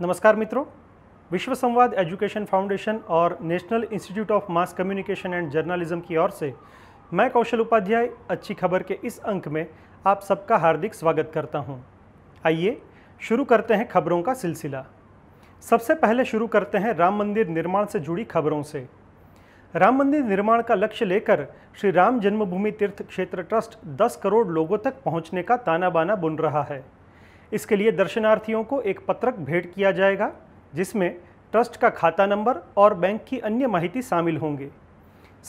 नमस्कार मित्रों Vishwa Samvad education foundation और national institute of mass communication and journalism की ओर से मैं कौशल उपाध्याय अच्छी खबर के इस अंक में आप सबका हार्दिक स्वागत करता हूं। आइए शुरू करते हैं खबरों का सिलसिला सबसे पहले शुरू करते हैं राम मंदिर निर्माण से जुड़ी खबरों से राम मंदिर निर्माण का लक्ष्य लेकर श्री राम जन्मभूमि तीर्थ क्षेत्र ट्रस्ट 10 करोड़ लोगों तक पहुंचने का ताना बाना बुन रहा है इसके लिए दर्शनार्थियों को एक पत्रक भेंट किया जाएगा जिसमें ट्रस्ट का खाता नंबर और बैंक की अन्य माहिती शामिल होंगे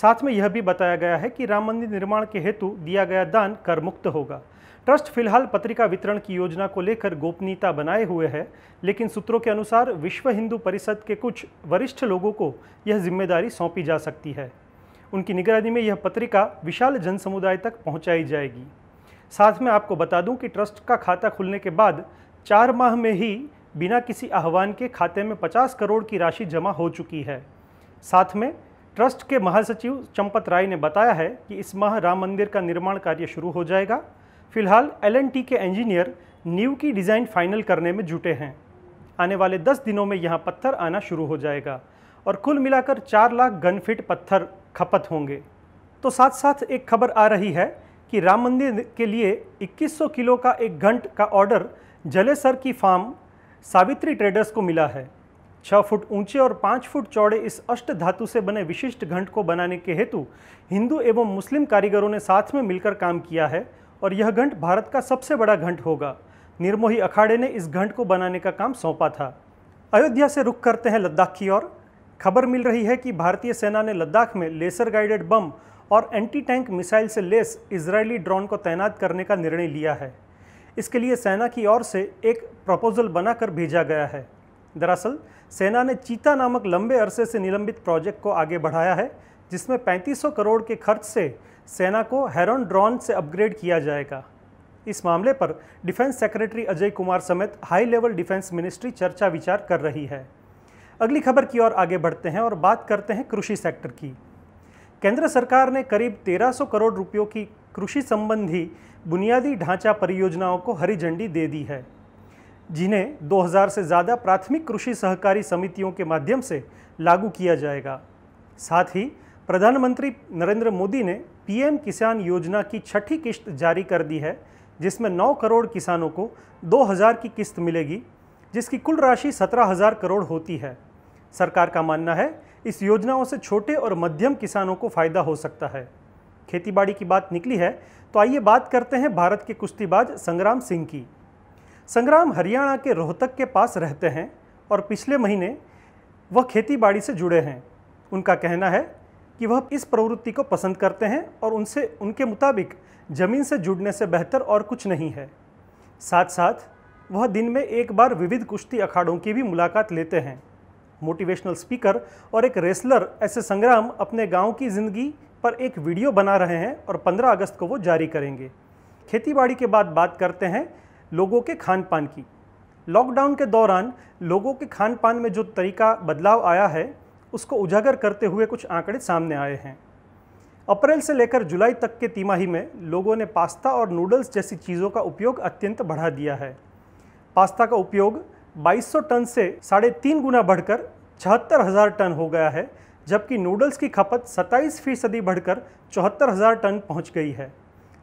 साथ में यह भी बताया गया है कि राम मंदिर निर्माण के हेतु दिया गया दान कर मुक्त होगा ट्रस्ट फिलहाल पत्रिका वितरण की योजना को लेकर गोपनीयता बनाए हुए है लेकिन सूत्रों के अनुसार विश्व हिंदू परिषद के कुछ वरिष्ठ लोगों को यह जिम्मेदारी सौंपी जा सकती है उनकी निगरानी में यह पत्रिका विशाल जनसमुदाय तक पहुंचाई जाएगी साथ में आपको बता दूं कि ट्रस्ट का खाता खुलने के बाद चार माह में ही बिना किसी आह्वान के खाते में 50 करोड़ की राशि जमा हो चुकी है साथ में ट्रस्ट के महासचिव चंपत राय ने बताया है कि इस माह राम मंदिर का निर्माण कार्य शुरू हो जाएगा फिलहाल एल के इंजीनियर न्यू की डिज़ाइन फाइनल करने में जुटे हैं आने वाले दस दिनों में यहाँ पत्थर आना शुरू हो जाएगा और कुल मिलाकर चार लाख गन पत्थर खपत होंगे तो साथ साथ एक खबर आ रही है कि राम मंदिर के लिए 2100 किलो का एक घंट का ऑर्डर जलेसर की फार्म सावित्री ट्रेडर्स को मिला है छः फुट ऊंचे और पाँच फुट चौड़े इस अष्ट धातु से बने विशिष्ट घंट को बनाने के हेतु हिंदू एवं मुस्लिम कारीगरों ने साथ में मिलकर काम किया है और यह घंट भारत का सबसे बड़ा घंट होगा निर्मोही अखाड़े ने इस घंट को बनाने का काम सौंपा था अयोध्या से रुख करते हैं लद्दाख की ओर खबर मिल रही है कि भारतीय सेना ने लद्दाख में लेसर गाइडेड बम और एंटी टैंक मिसाइल से लेस इजरायली ड्रोन को तैनात करने का निर्णय लिया है इसके लिए सेना की ओर से एक प्रपोजल बनाकर भेजा गया है दरअसल सेना ने चीता नामक लंबे अरसे से निलंबित प्रोजेक्ट को आगे बढ़ाया है जिसमें 3500 करोड़ के खर्च से सेना को हेरोन ड्रोन से अपग्रेड किया जाएगा इस मामले पर डिफेंस सेक्रेटरी अजय कुमार समेत हाई लेवल डिफेंस मिनिस्ट्री चर्चा विचार कर रही है अगली खबर की ओर आगे बढ़ते हैं और बात करते हैं कृषि सेक्टर की केंद्र सरकार ने करीब 1300 करोड़ रुपयों की कृषि संबंधी बुनियादी ढांचा परियोजनाओं को हरी झंडी दे दी है जिन्हें 2000 से ज़्यादा प्राथमिक कृषि सहकारी समितियों के माध्यम से लागू किया जाएगा साथ ही प्रधानमंत्री नरेंद्र मोदी ने पीएम किसान योजना की छठी किश्त जारी कर दी है जिसमें 9 करोड़ किसानों को 2000 की किस्त मिलेगी जिसकी कुल राशि 17000 करोड़ होती है सरकार का मानना है इस योजनाओं से छोटे और मध्यम किसानों को फायदा हो सकता है खेतीबाड़ी की बात निकली है तो आइए बात करते हैं भारत के कुश्तीबाज संग्राम सिंह की संग्राम हरियाणा के रोहतक के पास रहते हैं और पिछले महीने वह खेतीबाड़ी से जुड़े हैं उनका कहना है कि वह इस प्रवृत्ति को पसंद करते हैं और उनसे उनके मुताबिक ज़मीन से जुड़ने से बेहतर और कुछ नहीं है साथ साथ वह दिन में एक बार विविध कुश्ती अखाड़ों की भी मुलाकात लेते हैं मोटिवेशनल स्पीकर और एक रेसलर ऐसे संग्राम अपने गांव की ज़िंदगी पर एक वीडियो बना रहे हैं और 15 अगस्त को वो जारी करेंगे खेतीबाड़ी के बाद बात करते हैं लोगों के खान पान की लॉकडाउन के दौरान लोगों के खान पान में जो तरीका बदलाव आया है उसको उजागर करते हुए कुछ आंकड़े सामने आए हैं अप्रैल से लेकर जुलाई तक के तिमाही में लोगों ने पास्ता और नूडल्स जैसी चीज़ों का उपयोग अत्यंत बढ़ा दिया है पास्ता का उपयोग 2200 टन से साढ़े तीन गुना बढ़कर छहत्तर हज़ार टन हो गया है जबकि नूडल्स की खपत 27 फीसदी बढ़कर चौहत्तर हज़ार टन पहुंच गई है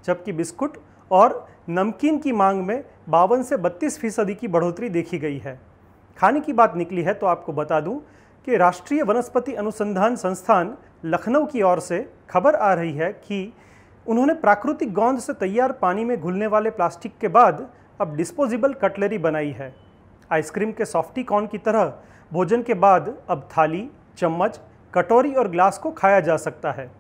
जबकि बिस्कुट और नमकीन की मांग में बावन से बत्तीस फीसदी की बढ़ोतरी देखी गई है खाने की बात निकली है तो आपको बता दूं कि राष्ट्रीय वनस्पति अनुसंधान संस्थान लखनऊ की ओर से खबर आ रही है कि उन्होंने प्राकृतिक गोंद से तैयार पानी में घुलने वाले प्लास्टिक के बाद अब डिस्पोजेबल कटलरी बनाई है आइसक्रीम के सॉफ्टी कॉर्न की तरह भोजन के बाद अब थाली चम्मच कटोरी और ग्लास को खाया जा सकता है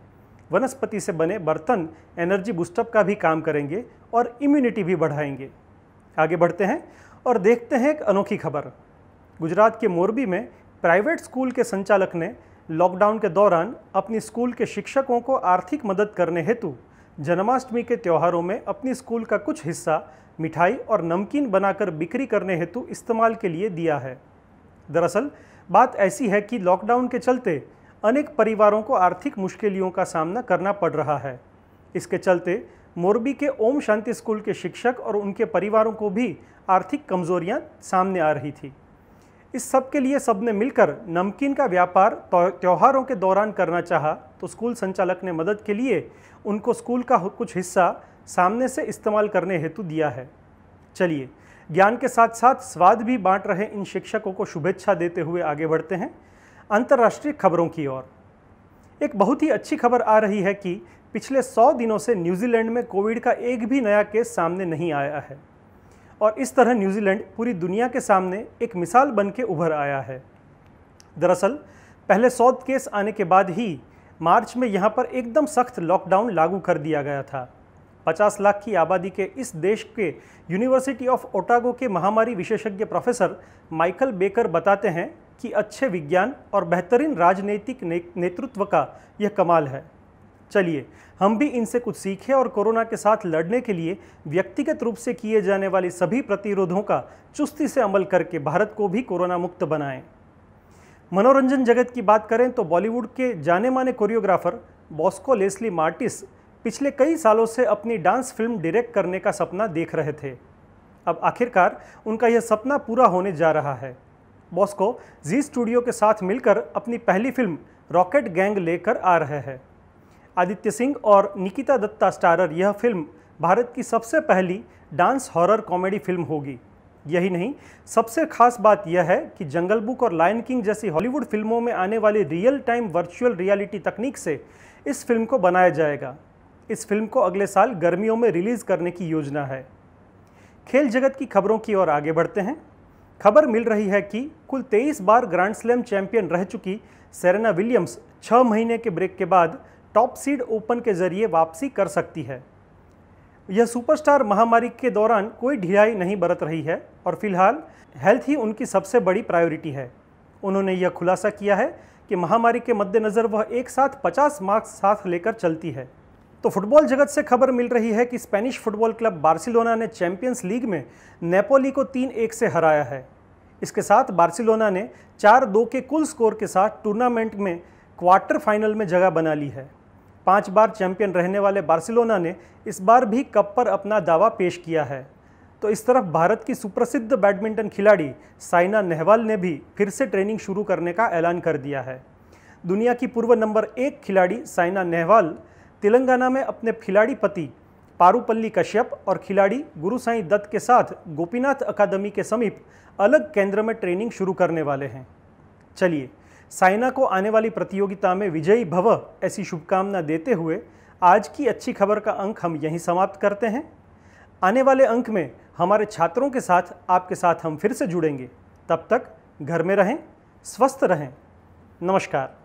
वनस्पति से बने बर्तन एनर्जी बूस्टअप का भी काम करेंगे और इम्यूनिटी भी बढ़ाएंगे आगे बढ़ते हैं और देखते हैं एक अनोखी खबर गुजरात के मोरबी में प्राइवेट स्कूल के संचालक ने लॉकडाउन के दौरान अपनी स्कूल के शिक्षकों को आर्थिक मदद करने हेतु जन्माष्टमी के त्योहारों में अपनी स्कूल का कुछ हिस्सा मिठाई और नमकीन बनाकर बिक्री करने हेतु इस्तेमाल के लिए दिया है दरअसल बात ऐसी है कि लॉकडाउन के चलते अनेक परिवारों को आर्थिक मुश्किलों का सामना करना पड़ रहा है इसके चलते मोरबी के ओम शांति स्कूल के शिक्षक और उनके परिवारों को भी आर्थिक कमजोरियां सामने आ रही थी इस सब के लिए सबने मिलकर नमकीन का व्यापार तो, त्यौहारों के दौरान करना चाहा तो स्कूल संचालक ने मदद के लिए उनको स्कूल का कुछ हिस्सा सामने से इस्तेमाल करने हेतु दिया है चलिए ज्ञान के साथ साथ स्वाद भी बांट रहे इन शिक्षकों को शुभेच्छा देते हुए आगे बढ़ते हैं अंतर्राष्ट्रीय खबरों की ओर एक बहुत ही अच्छी खबर आ रही है कि पिछले 100 दिनों से न्यूजीलैंड में कोविड का एक भी नया केस सामने नहीं आया है और इस तरह न्यूजीलैंड पूरी दुनिया के सामने एक मिसाल बन के उभर आया है दरअसल पहले सौद केस आने के बाद ही मार्च में यहाँ पर एकदम सख्त लॉकडाउन लागू कर दिया गया था 50 लाख की आबादी के इस देश के यूनिवर्सिटी ऑफ ओटागो के महामारी विशेषज्ञ प्रोफेसर माइकल बेकर बताते हैं कि अच्छे विज्ञान और बेहतरीन राजनीतिक ने, नेतृत्व का यह कमाल है चलिए हम भी इनसे कुछ सीखें और कोरोना के साथ लड़ने के लिए व्यक्तिगत रूप से किए जाने वाले सभी प्रतिरोधों का चुस्ती से अमल करके भारत को भी कोरोना मुक्त बनाएं मनोरंजन जगत की बात करें तो बॉलीवुड के जाने माने कोरियोग्राफर बॉस्को लेस्ली मार्टिस पिछले कई सालों से अपनी डांस फिल्म डायरेक्ट करने का सपना देख रहे थे अब आखिरकार उनका यह सपना पूरा होने जा रहा है बॉस्को जी स्टूडियो के साथ मिलकर अपनी पहली फिल्म रॉकेट गैंग लेकर आ रहे हैं आदित्य सिंह और निकिता दत्ता स्टारर यह फिल्म भारत की सबसे पहली डांस हॉरर कॉमेडी फिल्म होगी यही नहीं सबसे खास बात यह है कि जंगल बुक और लायन किंग जैसी हॉलीवुड फिल्मों में आने वाली रियल टाइम वर्चुअल रियलिटी तकनीक से इस फिल्म को बनाया जाएगा इस फिल्म को अगले साल गर्मियों में रिलीज़ करने की योजना है खेल जगत की खबरों की ओर आगे बढ़ते हैं खबर मिल रही है कि कुल 23 बार ग्रैंड स्लैम चैंपियन रह चुकी सेरेना विलियम्स छः महीने के ब्रेक के बाद टॉप सीड ओपन के जरिए वापसी कर सकती है यह सुपरस्टार महामारी के दौरान कोई ढिलाई नहीं बरत रही है और फिलहाल हेल्थ ही उनकी सबसे बड़ी प्रायोरिटी है उन्होंने यह खुलासा किया है कि महामारी के मद्देनज़र वह एक साथ 50 मार्क्स साथ लेकर चलती है तो फुटबॉल जगत से खबर मिल रही है कि स्पेनिश फुटबॉल क्लब बार्सिलोना ने चैंपियंस लीग में नेपोली को तीन एक से हराया है इसके साथ बार्सिलोना ने चार दो के कुल स्कोर के साथ टूर्नामेंट में क्वार्टर फाइनल में जगह बना ली है पांच बार चैंपियन रहने वाले बार्सिलोना ने इस बार भी कप पर अपना दावा पेश किया है तो इस तरफ भारत की सुप्रसिद्ध बैडमिंटन खिलाड़ी साइना नेहवाल ने भी फिर से ट्रेनिंग शुरू करने का ऐलान कर दिया है दुनिया की पूर्व नंबर एक खिलाड़ी साइना नेहवाल तेलंगाना में अपने खिलाड़ी पति पारूपल्ली कश्यप और खिलाड़ी गुरु साई दत्त के साथ गोपीनाथ अकादमी के समीप अलग केंद्र में ट्रेनिंग शुरू करने वाले हैं चलिए साइना को आने वाली प्रतियोगिता में विजयी भव ऐसी शुभकामना देते हुए आज की अच्छी खबर का अंक हम यहीं समाप्त करते हैं आने वाले अंक में हमारे छात्रों के साथ आपके साथ हम फिर से जुड़ेंगे तब तक घर में रहें स्वस्थ रहें नमस्कार